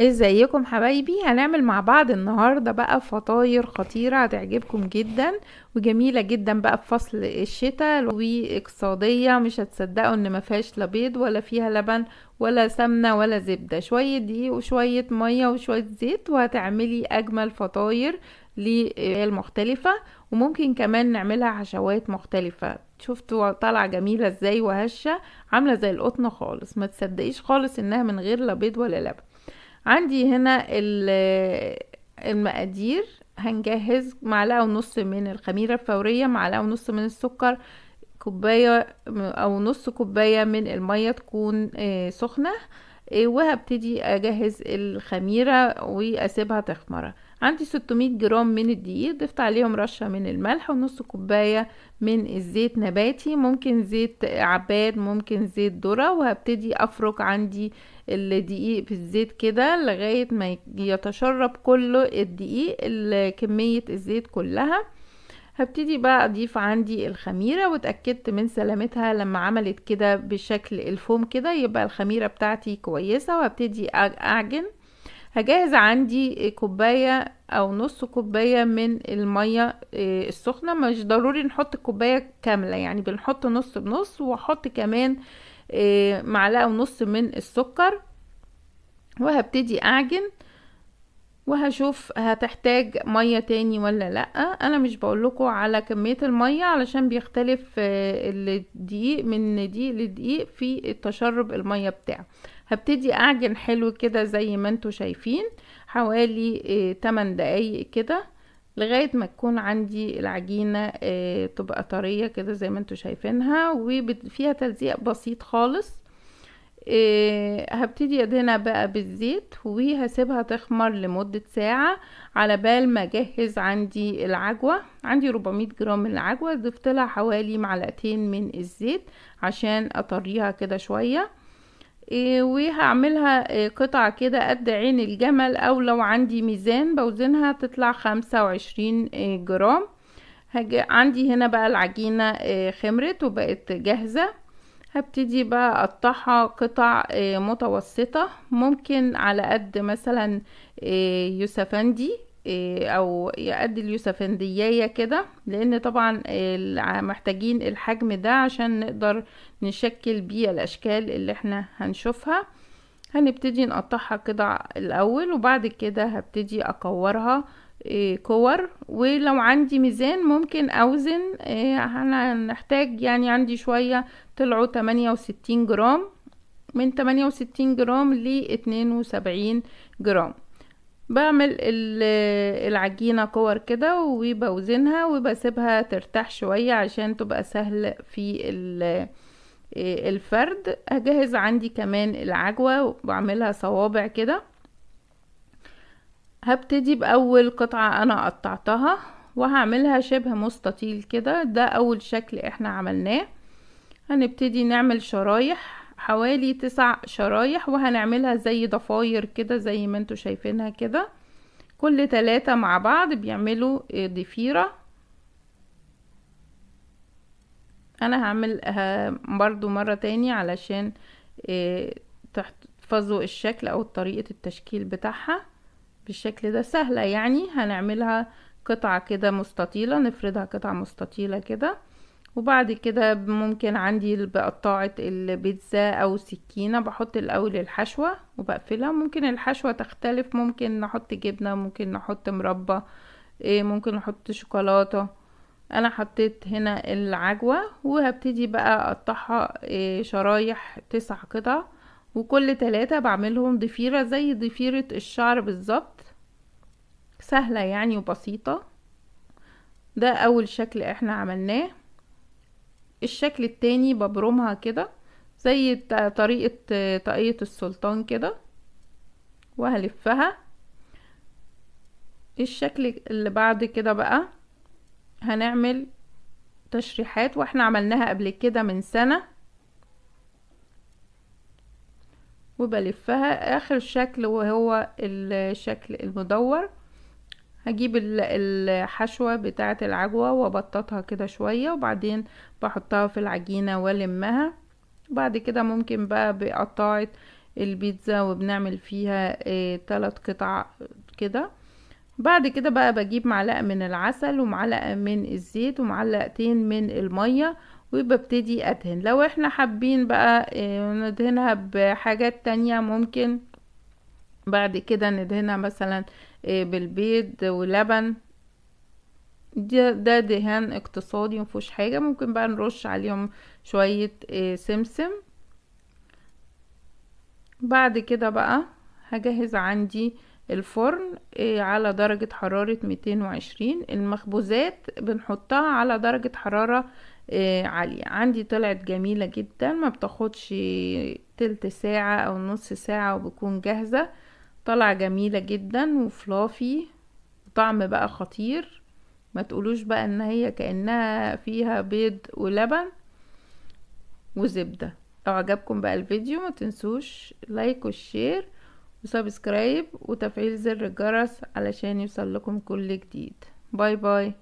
ازيكم حبايبي هنعمل مع بعض النهاردة بقى فطاير خطيرة هتعجبكم جدا وجميلة جدا بقى في فصل الشتاء واقتصادية مش هتصدقوا ان ما فيهاش لا بيض ولا فيها لبن ولا سمنة ولا زبدة شوية دي وشوية مية وشوية زيت وهتعملي اجمل فطاير للعيال مختلفة وممكن كمان نعملها حشوات مختلفة شفتوا طالعة جميلة ازاي وهشة عاملة زي القطنة خالص ما تصدقيش خالص انها من غير لا بيض ولا لبن عندي هنا المقادير هنجهز معلقة ونص من الخميرة الفورية معلقة ونص من السكر كوباية او نص كوباية من المية تكون آه، سخنة إيه، وهبتدي اجهز الخميرة واسيبها تخمر عندي 600 جرام من الدقيق ضفت عليهم رشة من الملح ونص كوباية من الزيت نباتي ممكن زيت عباد ممكن زيت ذرة وهبتدي افرك عندي الدقيق في الزيت كده لغاية ما يتشرب كله الدقيق كمية الزيت كلها هبتدي بقى اضيف عندي الخميرة واتأكدت من سلامتها لما عملت كده بشكل الفوم كده يبقى الخميرة بتاعتي كويسة وهبتدي اعجن هجهز عندي كوباية او نص كوباية من المية آه، السخنة مش ضروري نحط الكوباية كاملة يعني بنحط نص بنص وحط كمان آه، معلقة ونص من السكر وهبتدي اعجن وهشوف هتحتاج مية تاني ولا لأ أنا مش بقولكوا على كمية المية علشان بيختلف آه، الدقيق من دقيق لدقيق في التشرب المية بتاعه هبتدي أعجن حلو كده زي ما انتوا شايفين حوالي 8 آه، دقايق كده لغاية ما تكون عندي العجينة آه، تبقى طرية كده زي ما انتوا شايفينها وفيها تلزيق بسيط خالص إيه، هبتدي ادهنا بقى بالزيت وهسيبها تخمر لمدة ساعة على بال ما اجهز عندي العجوة عندي 400 جرام من العجوة ضفت لها حوالي معلقتين من الزيت عشان اطريها كده شوية إيه، وهعملها إيه، قطع كده قد عين الجمل او لو عندي ميزان بوزنها تطلع 25 جرام عندي هنا بقى العجينة خمرت وبقت جاهزة هبتدي بقى اقطعها قطع آه، متوسطة ممكن على قد مثلا آه، يوسفندي آه، او قد اليوسفندية كده لان طبعا محتاجين الحجم ده عشان نقدر نشكل بيه الاشكال اللي احنا هنشوفها هنبتدي نقطعها كده الاول وبعد كده هبتدي اكورها آه، كور ولو عندي ميزان ممكن اوزن هنحتاج آه، يعني عندي شوية طلعوا تمانية وستين جرام من تمانية وستين جرام ل وسبعين جرام بعمل العجينة كور كده وبوزنها وبسيبها ترتاح شوية عشان تبقى سهل في آه، الفرد هجهز عندي كمان العجوة وبعملها صوابع كده هبتدي بأول قطعة أنا قطعتها وهعملها شبه مستطيل كده ده أول شكل احنا عملناه هنبتدي نعمل شرايح حوالي تسع شرايح وهنعملها زي ضفاير كده زي ما انتوا شايفينها كده كل تلاتة مع بعض بيعملوا آه، ضفيرة انا هعمل برضو مرة تاني علشان آه، تحفظوا الشكل او طريقة التشكيل بتاعها بالشكل ده سهلة يعني هنعملها قطعة كده مستطيلة نفردها قطعة مستطيلة كده وبعد كده ممكن عندي بقطاعة البيتزا او سكينة بحط الاول الحشوة وبقفلها ممكن الحشوة تختلف ممكن نحط جبنة ممكن نحط مربى آه، ممكن نحط شوكولاتة انا حطيت هنا العجوة وهبتدي بقى اقطعها آه، شرايح تسع قطع وكل تلاتة بعملهم ضفيرة زي ضفيرة الشعر بالظبط سهلة يعني وبسيطة ده اول شكل احنا عملناه الشكل التاني ببرمها كده زي طريقة آه، طاقية السلطان كده وهلفها الشكل اللي بعد كده بقى هنعمل تشريحات واحنا عملناها قبل كده من سنة وبلفها اخر شكل وهو الشكل المدور هجيب الحشوة بتاعة العجوة وبططها كده شوية وبعدين بحطها في العجينة ولمها بعد كده ممكن بقى بقطاعة البيتزا وبنعمل فيها ثلاث آه، قطع كده بعد كده بقى بجيب معلقة من العسل ومعلقة من الزيت ومعلقتين من المية وببتدي ادهن لو احنا حابين بقى آه، ندهنها بحاجات تانية ممكن بعد كده ندهنها مثلا آه، بالبيض ولبن ده, دهان اقتصادي مفيهوش حاجة ممكن بقى نرش عليهم شوية آه، سمسم بعد كده بقى هجهز عندي الفرن آه، على درجة حرارة 220 المخبوزات بنحطها على درجة حرارة آه، عالية عندي طلعت جميلة جدا ما بتاخدش تلت ساعة او نص ساعة وبكون جاهزة طلع جميلة جدا وفلافي طعم بقى خطير ما تقولوش بقى ان هي كأنها فيها بيض ولبن وزبدة لو عجبكم بقى الفيديو ما تنسوش لايك وشير وسبسكرايب وتفعيل زر الجرس علشان يوصل لكم كل جديد باي باي